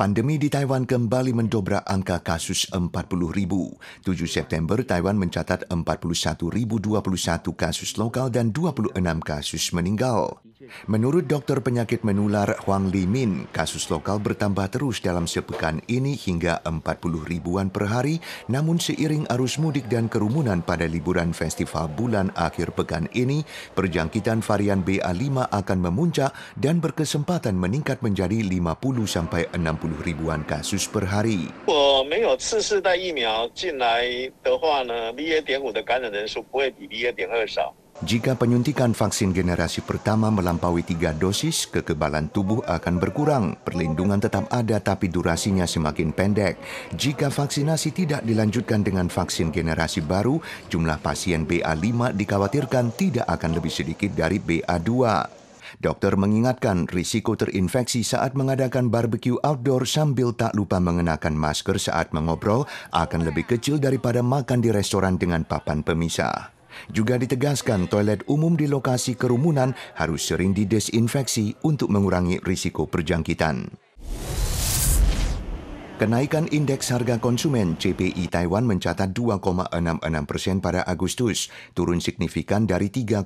Pandemi di Taiwan kembali mendobrak angka kasus 40 ribu. 7 September, Taiwan mencatat 41.021 kasus lokal dan 26 kasus meninggal. Menurut dokter penyakit menular Huang Limin, kasus lokal bertambah terus dalam sepekan ini hingga 40 ribuan per hari, namun seiring arus mudik dan kerumunan pada liburan festival bulan akhir pekan ini, perjangkitan varian BA5 akan memuncak dan berkesempatan meningkat menjadi 50 sampai 60 ribuan kasus per hari. Jika penyuntikan vaksin generasi pertama melampaui tiga dosis, kekebalan tubuh akan berkurang. Perlindungan tetap ada, tapi durasinya semakin pendek. Jika vaksinasi tidak dilanjutkan dengan vaksin generasi baru, jumlah pasien BA5 dikhawatirkan tidak akan lebih sedikit dari BA2. Dokter mengingatkan risiko terinfeksi saat mengadakan barbecue outdoor sambil tak lupa mengenakan masker saat mengobrol akan lebih kecil daripada makan di restoran dengan papan pemisah. Juga ditegaskan toilet umum di lokasi kerumunan harus sering didesinfeksi untuk mengurangi risiko perjangkitan. Kenaikan indeks harga konsumen CPI Taiwan mencatat 2,66 persen pada Agustus, turun signifikan dari 3,36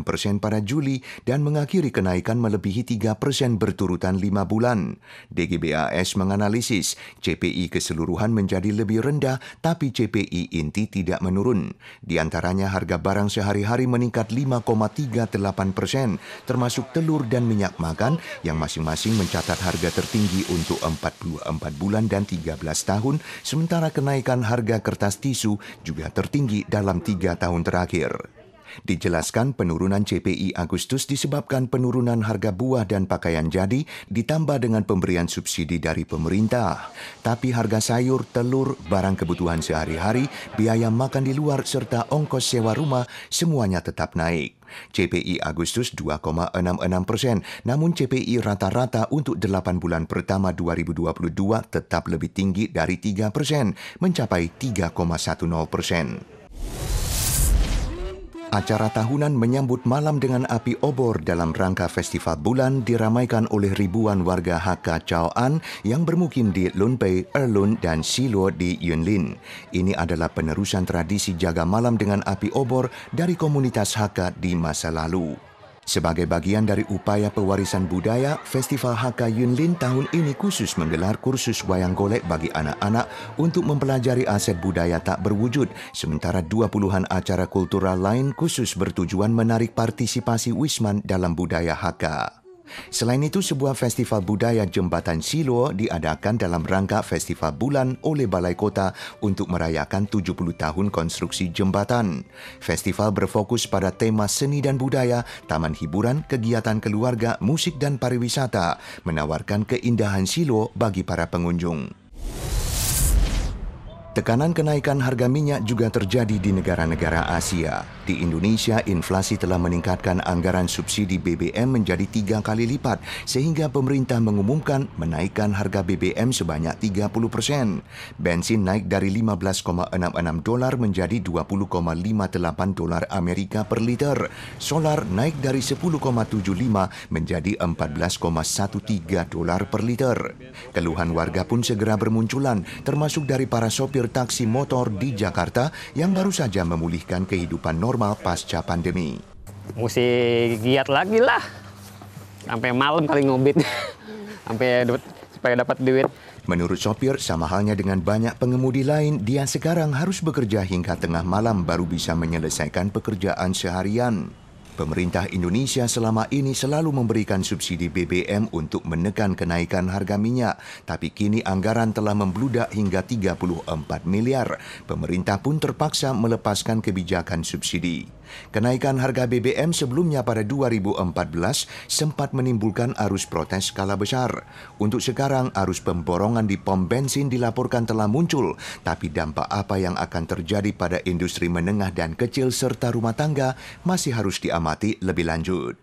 persen pada Juli dan mengakhiri kenaikan melebihi 3 persen berturutan 5 bulan. DGBAS menganalisis CPI keseluruhan menjadi lebih rendah tapi CPI inti tidak menurun. Di antaranya harga barang sehari-hari meningkat 5,38 persen, termasuk telur dan minyak makan yang masing-masing mencatat harga tertinggi untuk 44 bulan dan 13 tahun, sementara kenaikan harga kertas tisu juga tertinggi dalam tiga tahun terakhir. Dijelaskan penurunan CPI Agustus disebabkan penurunan harga buah dan pakaian jadi ditambah dengan pemberian subsidi dari pemerintah. Tapi harga sayur, telur, barang kebutuhan sehari-hari, biaya makan di luar serta ongkos sewa rumah semuanya tetap naik. CPI Agustus 2,66 persen, namun CPI rata-rata untuk 8 bulan pertama 2022 tetap lebih tinggi dari 3 persen, mencapai 3,10 persen. Acara tahunan menyambut malam dengan api obor dalam rangka festival bulan diramaikan oleh ribuan warga Hakka Chaoan yang bermukim di Lunpei, Erlun, dan Silo di Yunlin. Ini adalah penerusan tradisi jaga malam dengan api obor dari komunitas Hakka di masa lalu. Sebagai bagian dari upaya pewarisan budaya, Festival Hakka Yunlin tahun ini khusus menggelar kursus wayang golek bagi anak-anak untuk mempelajari aset budaya tak berwujud, sementara dua puluhan acara kultural lain khusus bertujuan menarik partisipasi Wisman dalam budaya Hakka. Selain itu, sebuah festival budaya Jembatan Silo diadakan dalam rangka Festival Bulan oleh Balai Kota untuk merayakan 70 tahun konstruksi jembatan. Festival berfokus pada tema seni dan budaya, taman hiburan, kegiatan keluarga, musik dan pariwisata, menawarkan keindahan Silo bagi para pengunjung. Tekanan kenaikan harga minyak juga terjadi di negara-negara Asia. Di Indonesia, inflasi telah meningkatkan anggaran subsidi BBM menjadi tiga kali lipat, sehingga pemerintah mengumumkan menaikkan harga BBM sebanyak 30 persen. Bensin naik dari 15,66 dolar menjadi 20,58 dolar Amerika per liter. Solar naik dari 10,75 menjadi 14,13 dolar per liter. Keluhan warga pun segera bermunculan, termasuk dari para sopir sopir taksi motor di Jakarta yang baru saja memulihkan kehidupan normal pasca pandemi. Mesti giat lagi lah, sampai malam kali ngobit, sampai dapat supaya dapat duit. Menurut sopir, sama halnya dengan banyak pengemudi lain, dia sekarang harus bekerja hingga tengah malam baru bisa menyelesaikan pekerjaan seharian. Pemerintah Indonesia selama ini selalu memberikan subsidi BBM untuk menekan kenaikan harga minyak, tapi kini anggaran telah membludak hingga 34 miliar. Pemerintah pun terpaksa melepaskan kebijakan subsidi. Kenaikan harga BBM sebelumnya pada 2014 sempat menimbulkan arus protes skala besar. Untuk sekarang, arus pemborongan di pom bensin dilaporkan telah muncul, tapi dampak apa yang akan terjadi pada industri menengah dan kecil serta rumah tangga masih harus diambil mengamati lebih lanjut.